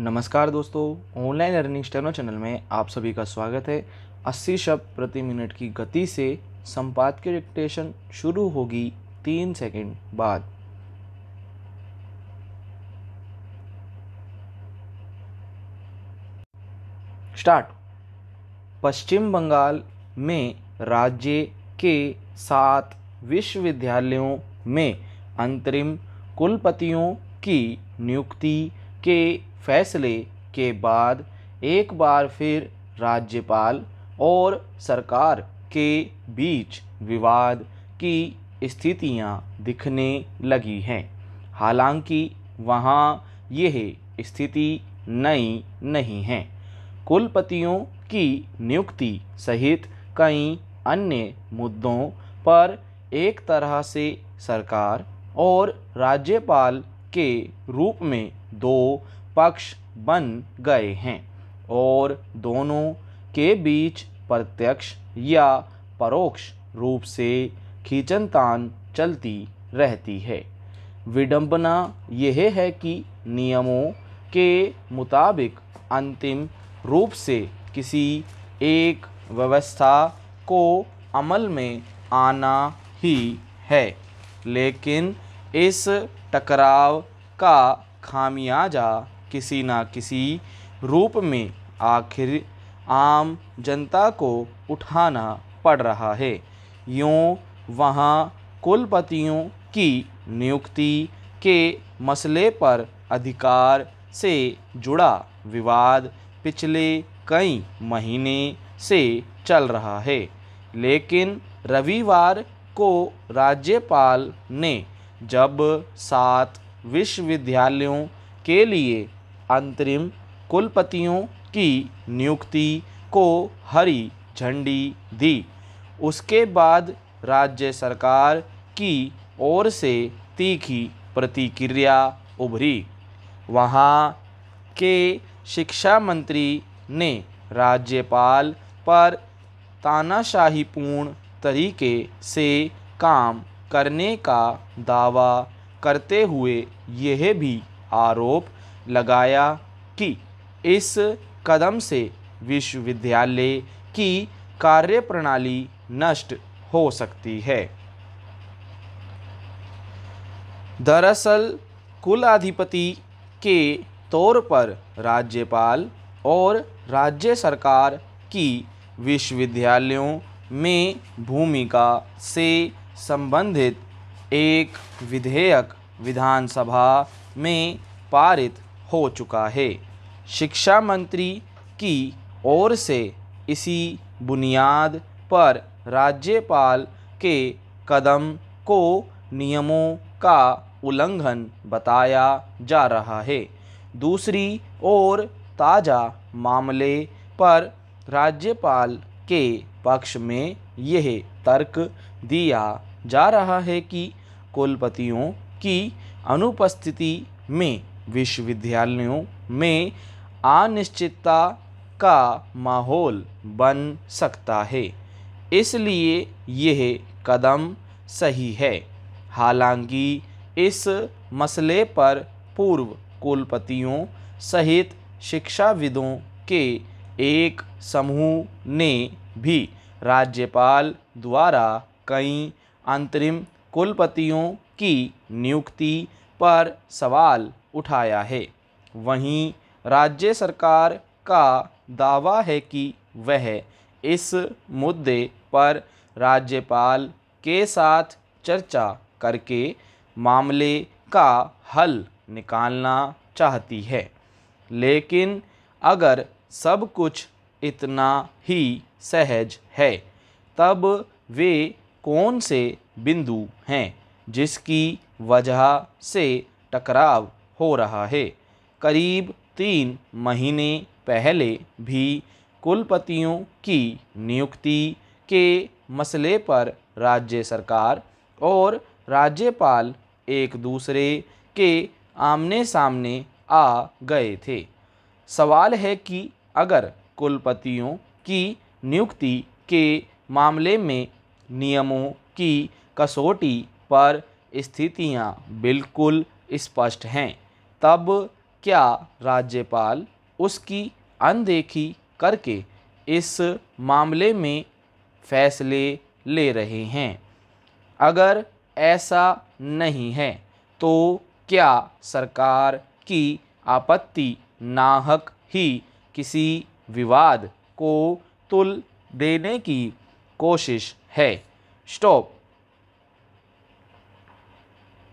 नमस्कार दोस्तों online learning steno channel में आप सभी का स्वागत है 80 शब्द प्रति मिनट की गति से संपाद की डिक्टेशन शुरू होगी तीन सेकंड बाद स्टार्ट पश्चिम बंगाल में राज्य के सात विश्वविद्यालयों में अंतरिम कुलपतियों की नियुक्ति के फैसले के बाद एक बार फिर राज्यपाल और सरकार के बीच विवाद की स्थितियां दिखने लगी हैं हालांकि वहां यह स्थिति नई नहीं है कुलपतियों की नियुक्ति सहित कई अन्य मुद्दों पर एक तरह से सरकार और राज्यपाल के रूप में दो पक्ष बन गए हैं और दोनों के बीच प्रत्यक्ष या परोक्ष रूप से खींचन तान चलती रहती है विडंबना यह है कि नियमों के मुताबिक अंतिम रूप से किसी एक व्यवस्था को अमल में आना ही है लेकिन इस टकराव का खामियाजा किसी ना किसी रूप में आखिर आम जनता को उठाना पड़ रहा है यूँ वहाँ कुलपतियों की नियुक्ति के मसले पर अधिकार से जुड़ा विवाद पिछले कई महीने से चल रहा है लेकिन रविवार को राज्यपाल ने जब सात विश्वविद्यालयों के लिए अंतरिम कुलपतियों की नियुक्ति को हरी झंडी दी उसके बाद राज्य सरकार की ओर से तीखी प्रतिक्रिया उभरी वहाँ के शिक्षा मंत्री ने राज्यपाल पर तानाशाहीपूर्ण तरीके से काम करने का दावा करते हुए यह भी आरोप लगाया कि इस कदम से विश्वविद्यालय की कार्यप्रणाली नष्ट हो सकती है दरअसल कुलाधिपति के तौर पर राज्यपाल और राज्य सरकार की विश्वविद्यालयों में भूमिका से संबंधित एक विधेयक विधानसभा में पारित हो चुका है शिक्षा मंत्री की ओर से इसी बुनियाद पर राज्यपाल के कदम को नियमों का उल्लंघन बताया जा रहा है दूसरी ओर ताज़ा मामले पर राज्यपाल के पक्ष में यह तर्क दिया जा रहा है कि कुलपतियों की अनुपस्थिति में विश्वविद्यालयों में अनिश्चितता का माहौल बन सकता है इसलिए यह कदम सही है हालांकि इस मसले पर पूर्व कुलपतियों सहित शिक्षाविदों के एक समूह ने भी राज्यपाल द्वारा कई अंतरिम कुलपतियों की नियुक्ति पर सवाल उठाया है वहीं राज्य सरकार का दावा है कि वह इस मुद्दे पर राज्यपाल के साथ चर्चा करके मामले का हल निकालना चाहती है लेकिन अगर सब कुछ इतना ही सहज है तब वे कौन से बिंदु हैं जिसकी वजह से टकराव हो रहा है करीब तीन महीने पहले भी कुलपतियों की नियुक्ति के मसले पर राज्य सरकार और राज्यपाल एक दूसरे के आमने सामने आ गए थे सवाल है कि अगर कुलपतियों की नियुक्ति के मामले में नियमों की कसौटी पर स्थितियां बिल्कुल स्पष्ट हैं तब क्या राज्यपाल उसकी अनदेखी करके इस मामले में फैसले ले रहे हैं अगर ऐसा नहीं है तो क्या सरकार की आपत्ति नाहक ही किसी विवाद को तुल देने की कोशिश है स्टॉप